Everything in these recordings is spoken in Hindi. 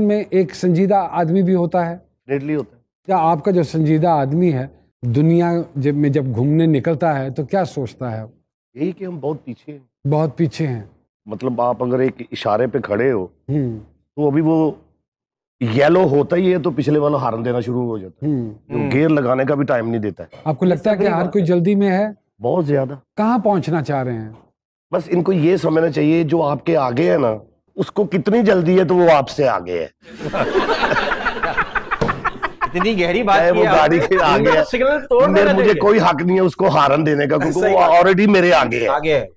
में एक संजीदा आदमी भी होता है डेडली होता है क्या आपका जो संजीदा आदमी है दुनिया जब में जब घूमने निकलता है तो क्या सोचता है यही कि हम बहुत पीछे हैं बहुत पीछे हैं मतलब आप अगर एक इशारे पे खड़े हो हम्म। तो अभी वो येलो होता ही है तो पिछले वाला हारन देना शुरू हो जाता है तो हम्म। गेयर हम्म। लगाने का भी टाइम नहीं देता है आपको लगता है कि हर कोई जल्दी में है बहुत ज्यादा कहाँ पहुंचना चाह रहे हैं बस इनको ये समझना चाहिए जो आपके आगे है ना उसको कितनी जल्दी है तो वो आपसे आगे है इतनी गहरी बात है वो गाड़ी के आगे है मुझे कोई हक नहीं है उसको हारन देने का क्योंकि वो ऑलरेडी मेरे आगे है आगे है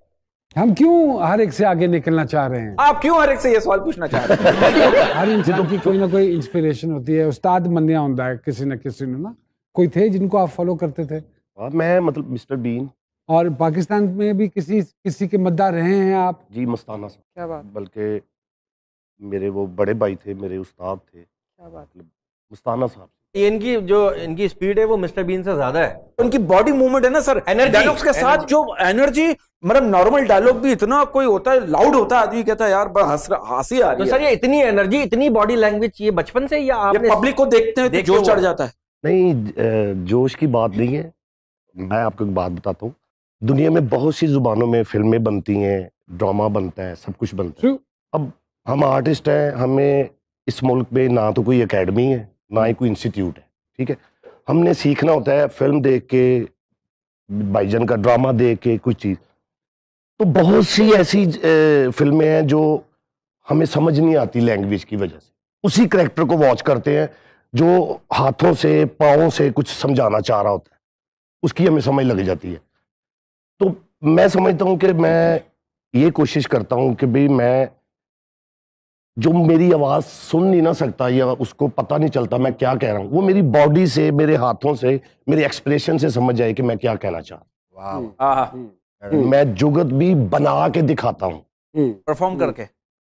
हम क्यों हर एक से आगे निकलना चाह रहे हैं आप क्यों हर एक से ये सवाल पूछना चाह रहे हैं हर इंसान की कोई ना कोई इंस्पिरेशन होती है उस्ताद मनिया होता है किसी ना किसी ने ना कोई थे जिनको आप फॉलो करते थे हाँ, मैं मतलब मिस्टर बीन और पाकिस्तान में भी किसी किसी के मद्दा रहे हैं आप जी मस्ताना साहब क्या बात बल्कि मेरे वो बड़े भाई थे मेरे उस्ताद थे क्या बात मतलब मस्ताना साहब ये इनकी जो इनकी स्पीड है वो मिस्टर बीन से ज्यादा है उनकी बॉडी मूवमेंट है ना सर एनर्जी डायलॉग्स के साथ जो एनर्जी मतलब नॉर्मल डायलॉग भी इतना कोई होता है लाउड होता है आदमी कहता है यार हंस हंसी आ रही तो है सर ये इतनी एनर्जी इतनी बॉडी लैंग्वेज ये बचपन से या आपने पब्लिक को देखते हैं तो जोश चढ़ जाता है नहीं जोश की बात नहीं है मैं आपको एक बात बताता हूँ दुनिया में बहुत सी जुबानों में फिल्में बनती हैं ड्रामा बनता है सब कुछ बनता है अब हम आर्टिस्ट हैं हमें इस मुल्क में ना तो कोई एकेडमी है ना ही कोई इंस्टीट्यूट है ठीक है हमने सीखना होता है फिल्म देख के भाईजन का ड्रामा देख के कुछ चीज़ तो बहुत सी ऐसी फिल्में हैं जो हमें समझ नहीं आती लैंग्वेज की वजह से उसी करेक्टर को वॉच करते हैं जो हाथों से पाओ से कुछ समझाना चाह रहा होता है उसकी हमें समझ लग जाती है तो मैं समझता हूं कि मैं ये कोशिश करता हूं कि भाई मैं जो मेरी आवाज़ सुन नहीं ना सकता या उसको पता नहीं चलता मैं क्या कह रहा हूँ वो मेरी बॉडी से मेरे हाथों से मेरे एक्सप्रेशन से समझ जाए कि मैं क्या कहना चाह रहा हूँ हम्म। हाँ, हाँ। हम्म। हम्म। मैं जुगत भी बना के दिखाता हूँ परफॉर्म करके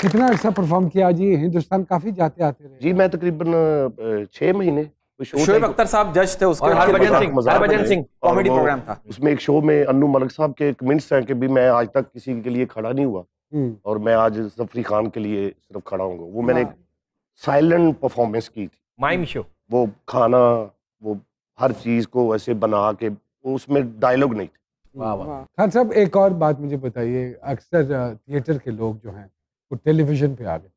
कितना अर्सा परफॉर्म किया जी हिंदुस्तान काफी जाते आते रहे जी मैं तकरीबन छह महीने शोएब अख्तर साहब जज थे उसके हरभजन सिंह हरभजन सिंह कॉमेडी प्रोग्राम था उसमें एक शो में अन्नू मलिक साहब के हैं कि भी मैं आज तक किसी के लिए खड़ा नहीं हुआ हम्म। और मैं आज जफरी खान के लिए सिर्फ खड़ा हूँ वो मैंने साइलेंट परफॉर्मेंस की थी माइम शो वो खाना वो हर चीज को ऐसे बना के उसमें डायलॉग नहीं थे खान साहब एक और बात मुझे बताइए अक्सर थिएटर के लोग जो हैं वो टेलीविज़न पे आ गए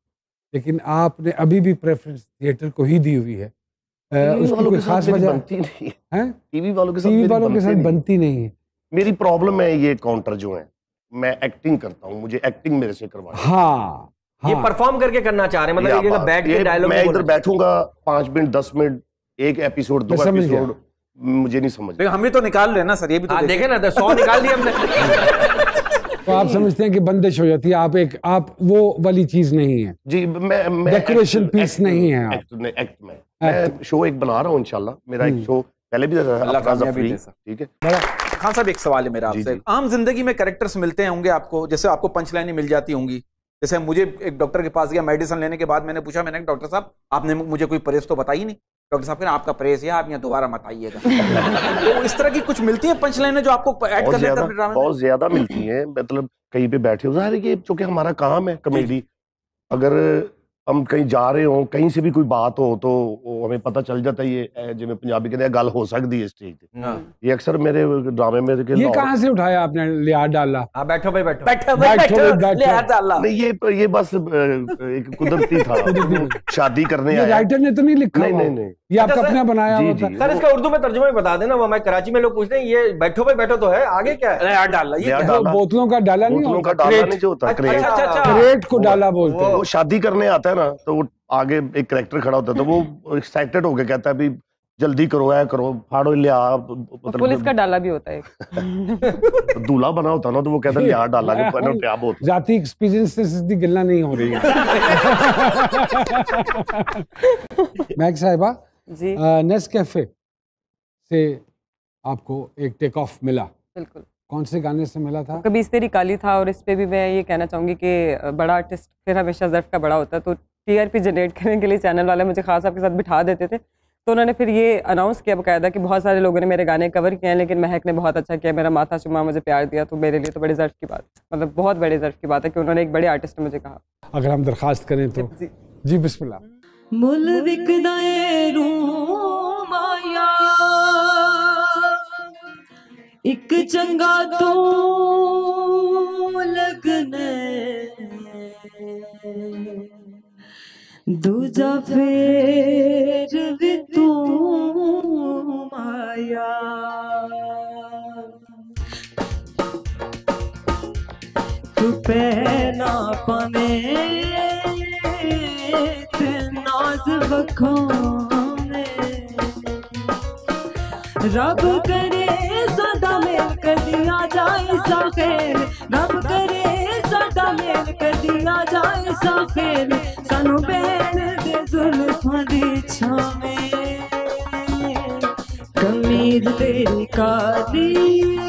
लेकिन आपने अभी भी प्रेफरेंस थिएटर को ही दी हुई है टीवी वालों के साथ बनती नहीं है मेरी प्रॉब्लम है ये काउंटर जो है मैं एक्टिंग करता हूँ मुझे एक्टिंग मेरे से करवा हाँ हाँ। ये परफॉर्म हाँ। करके करना चाह रहे हैं मतलब ये बैठ के डायलॉग मैं इधर बैठूंगा पांच मिनट दस मिनट एक एपिसोड दो एपिसोड मुझे नहीं समझ हम भी तो निकाल रहे ना सर ये भी तो हाँ, देखे ना तो सौ निकाल दिया हमने तो आप समझते हैं कि बंदिश हो जाती है आप एक आप वो वाली चीज नहीं है जी मैं, मैं डेकोरेशन पीस नहीं है एक्ट में एक्ट में मैं शो एक बना रहा हूँ इनशाला मेरा एक शो हम्म। पहले भी ठीक है खान साहब एक सवाल है मेरा आपसे आम जिंदगी में करेक्टर्स मिलते होंगे आपको जैसे आपको पंच लाइनें मिल जाती होंगी जैसे मुझे एक डॉक्टर के पास गया मेडिसिन लेने के बाद मैंने पूछा मैंने डॉक्टर साहब आपने मुझे कोई परहेज तो बताई नहीं डॉक्टर साहब कहना आपका प्रेस है आप यहाँ दोबारा मत आइएगा तो इस तरह की कुछ मिलती है पंचलाइने जो आपको ऐड कर लेते हैं बहुत ज्यादा मिलती है मतलब कहीं पे बैठे हो जाहिर है कि चूंकि हमारा काम है कॉमेडी अगर हम कहीं जा रहे हो कहीं से भी कोई बात हो तो हमें पता चल जाता है ये जिम्मे पंजाबी कहते हैं गल हो सकती है स्टेज पे हाँ। ये अक्सर मेरे ड्रामे में ये कहां से उठाया आपने लिहाज डाला हां बैठो भाई बैठो बैठो भाई बैठो लिहाज डाला नहीं ये ये बस एक कुदरती था शादी करने आया राइटर ने तो नहीं लिखा नहीं नहीं नहीं ये अच्छा, बनाया होता सर इसका उर्दू में तर्जुमा बता देना वो हमारे कराची में लोग पूछते हैं ये बैठो भाई बैठो तो है आगे क्या है डाला ये बोतलों का डाला नहीं होता क्रेट जो होता क्रेट अच्छा, अच्छा, को डाला बोलते हैं वो शादी करने आता है ना तो वो आगे एक करेक्टर खड़ा होता है तो वो एक्साइटेड होकर कहता है जल्दी करो ऐ करो फाड़ो लिया मतलब पुलिस का डाला भी होता है तो दूल्हा बना होता ना तो वो कहता है यार डाला के पहले क्या बहुत जाति एक्सपीरियंस से सीधी गिल्ला नहीं हो रही है मैक साहिबा नेस्कैफे से आपको एक टेक ऑफ मिला बिल्कुल कौन से गाने से मिला था कभी इस तेरी काली था और इस पे भी मैं ये कहना चाहूँगी कि बड़ा आर्टिस्ट फिर हमेशा जर्फ का बड़ा होता है तो टीआरपी जनरेट करने के लिए चैनल वाले मुझे खास आपके साथ बिठा देते थे तो उन्होंने फिर ये अनाउंस किया बकायदा कि बहुत सारे लोगों ने मेरे गाने कवर किए हैं लेकिन महक ने बहुत अच्छा किया मेरा माथा चुमा मुझे प्यार दिया तो मेरे लिए तो बड़े जर्फ की बात मतलब बहुत बड़े जर्फ की बात है कि उन्होंने एक बड़े आर्टिस्ट ने मुझे कहा अगर हम दरखास्त करें तो जी बिस्मिल्लाह मुल विक रू माया एक चंगा तो लगने दूजा फेर भी तू माया तू पैना पने बखोने रब करे सदा मेल कर दिया जाए सा खेल रब करे सदा मेल कर दिया जाए सा खेल सानू बहन दे जुल्फां दी छावे कमीज तेरी काली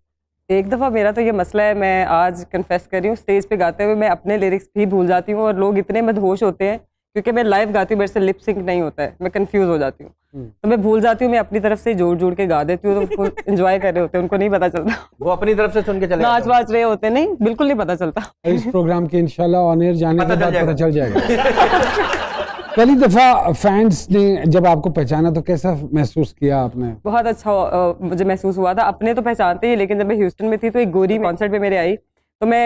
एक दफ़ा मेरा तो ये मसला है मैं आज कन्फेस कर रही हूँ स्टेज पे गाते हुए मैं अपने लिरिक्स भी भूल जाती हूँ और लोग इतने मदहोश होते हैं क्योंकि मैं लाइव गाती हूँ मेरे से लिप सिंक नहीं होता है मैं कंफ्यूज हो जाती हूँ हम्म। तो मैं भूल जाती हूँ मैं अपनी तरफ से जोड़ जोड़ के गा देती हूँ तो इंजॉय कर रहे होते हैं उनको नहीं पता चलता वो अपनी तरफ से सुन के चले नाच वाच रहे होते नहीं बिल्कुल नहीं पता चलता इस प्रोग्राम के इनशाला जाने चल जाएगा पहली दफा फैंस ने जब आपको पहचाना तो कैसा महसूस किया आपने बहुत अच्छा मुझे महसूस हुआ था अपने तो पहचानते ही लेकिन जब मैं ह्यूस्टन में थी तो एक गोरी कॉन्सर्ट पे मेरे आई तो मैं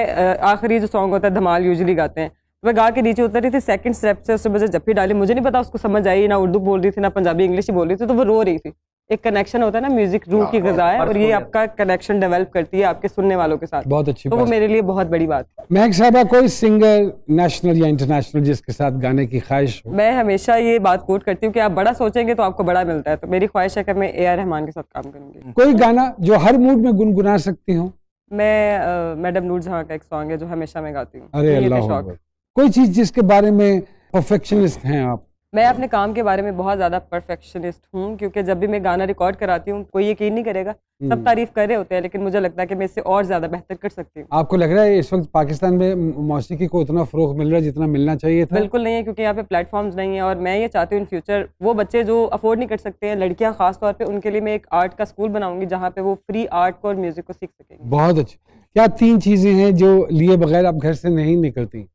आखिरी जो सॉन्ग होता है धमाल यूजली गाते हैं तो मैं गा के नीचे उतर रही थी सेकंड स्टेप से उससे मुझे भी डाली मुझे नहीं पता उसको समझ आई ना उर्दू बोल रही थी ना पंजाबी इंग्लिश ही बोल रही थी तो वो रो रही थी एक कनेक्शन होता है ना म्यूजिक रूह हाँ, की गजा है और ये आपका कनेक्शन डेवलप करती है आपके सुनने वालों के साथ बहुत अच्छी तो वो मेरे लिए बहुत बड़ी बात है महक साहबा कोई सिंगर नेशनल या इंटरनेशनल जिसके साथ गाने की ख्वाहिश हो मैं हमेशा ये बात कोट करती हूँ कि आप बड़ा सोचेंगे तो आपको बड़ा मिलता है तो मेरी ख्वाहिश है कि मैं ए आर रहमान के साथ काम करूंगी कोई गाना जो हर मूड में गुनगुना सकती हूँ मैं मैडम नूर जहाँ का एक सॉन्ग है जो हमेशा मैं गाती हूँ अरे कोई चीज जिसके बारे में परफेक्शनिस्ट हैं आप मैं अपने काम के बारे में बहुत ज़्यादा परफेक्शनिस्ट हूँ क्योंकि जब भी मैं गाना रिकॉर्ड कराती हूँ कोई यकीन नहीं करेगा सब हम्म। तारीफ कर रहे होते हैं लेकिन मुझे लगता है कि मैं इससे और ज़्यादा बेहतर कर सकती हूँ आपको लग रहा है इस वक्त पाकिस्तान में मौसीकी को उतना फरोख मिल रहा है जितना मिलना चाहिए था बिल्कुल नहीं है क्योंकि यहाँ पे प्लेटफॉर्म नहीं है और मैं ये चाहती हूँ इन फ्यूचर वो बच्चे जो अफोर्ड नहीं कर सकते हैं लड़कियाँ खासतौर पर उनके लिए मैं एक आर्ट का स्कूल बनाऊंगी जहाँ पे वो फ्री आर्ट को और म्यूज़िक को सीख सके बहुत अच्छा क्या तीन चीज़ें हैं जो लिए बगैर आप घर से नहीं निकलती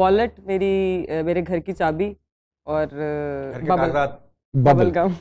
वॉलेट मेरी मेरे घर की चाबी और बबल बबल गम